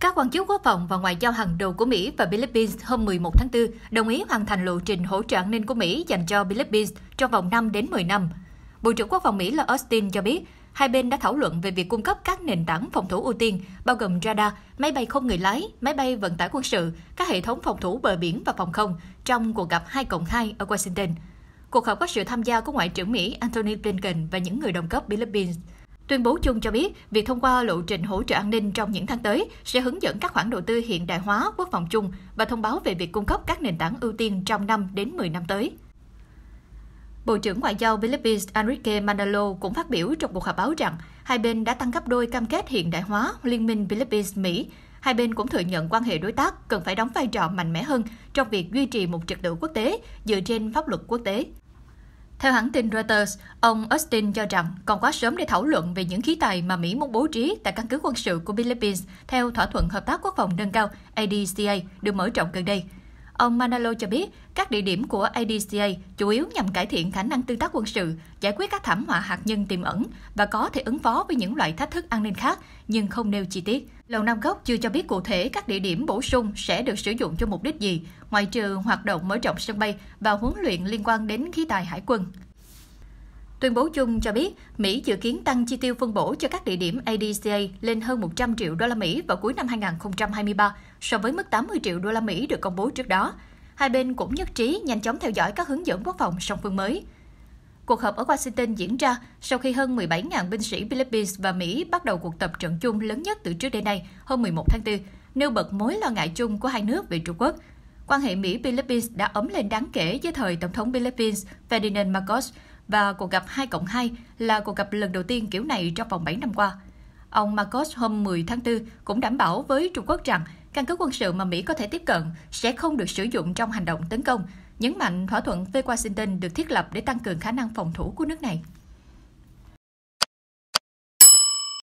Các quan chức quốc phòng và ngoại giao hàng đầu của Mỹ và Philippines hôm 11 tháng 4 đồng ý hoàn thành lộ trình hỗ trợ an ninh của Mỹ dành cho Philippines trong vòng 5 đến 10 năm. Bộ trưởng Quốc phòng Mỹ là Austin cho biết, hai bên đã thảo luận về việc cung cấp các nền tảng phòng thủ ưu tiên, bao gồm radar, máy bay không người lái, máy bay vận tải quân sự, các hệ thống phòng thủ bờ biển và phòng không trong cuộc gặp 2 cộng 2 ở Washington. Cuộc họp có sự tham gia của Ngoại trưởng Mỹ Antony Blinken và những người đồng cấp Philippines – Tuyên bố chung cho biết, việc thông qua lộ trình hỗ trợ an ninh trong những tháng tới sẽ hướng dẫn các khoản đầu tư hiện đại hóa quốc phòng chung và thông báo về việc cung cấp các nền tảng ưu tiên trong năm đến 10 năm tới. Bộ trưởng Ngoại giao Philippines Enrique Manalo cũng phát biểu trong cuộc họp báo rằng hai bên đã tăng gấp đôi cam kết hiện đại hóa Liên minh Philippines-Mỹ. Hai bên cũng thừa nhận quan hệ đối tác cần phải đóng vai trò mạnh mẽ hơn trong việc duy trì một trật tự quốc tế dựa trên pháp luật quốc tế. Theo hãng tin Reuters, ông Austin cho rằng còn quá sớm để thảo luận về những khí tài mà Mỹ muốn bố trí tại căn cứ quân sự của Philippines theo thỏa thuận hợp tác quốc phòng nâng cao ADCA được mở rộng gần đây, Ông Manalo cho biết, các địa điểm của ADCA chủ yếu nhằm cải thiện khả năng tương tác quân sự, giải quyết các thảm họa hạt nhân tiềm ẩn và có thể ứng phó với những loại thách thức an ninh khác, nhưng không nêu chi tiết. Lầu Nam Góc chưa cho biết cụ thể các địa điểm bổ sung sẽ được sử dụng cho mục đích gì, ngoại trừ hoạt động mở rộng sân bay và huấn luyện liên quan đến khí tài hải quân. Tuyên bố chung cho biết, Mỹ dự kiến tăng chi tiêu phân bổ cho các địa điểm ADCA lên hơn 100 triệu đô la Mỹ vào cuối năm 2023 so với mức 80 triệu đô la Mỹ được công bố trước đó. Hai bên cũng nhất trí nhanh chóng theo dõi các hướng dẫn quốc phòng song phương mới. Cuộc họp ở Washington diễn ra sau khi hơn 17.000 binh sĩ Philippines và Mỹ bắt đầu cuộc tập trận chung lớn nhất từ trước đây nay hôm 11 tháng 4, nêu bật mối lo ngại chung của hai nước về Trung Quốc. Quan hệ Mỹ-Philippines đã ấm lên đáng kể dưới thời Tổng thống Philippines Ferdinand Marcos và cuộc gặp 2 cộng 2 là cuộc gặp lần đầu tiên kiểu này trong vòng 7 năm qua. Ông Marcos hôm 10 tháng 4 cũng đảm bảo với Trung Quốc rằng căn cứ quân sự mà Mỹ có thể tiếp cận sẽ không được sử dụng trong hành động tấn công, nhấn mạnh thỏa thuận với Washington được thiết lập để tăng cường khả năng phòng thủ của nước này.